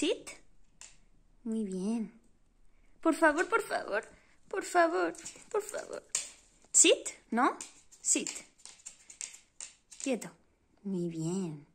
Sit. Muy bien. Por favor, por favor, por favor, por favor. Sit, ¿no? Sit. Quieto. Muy bien.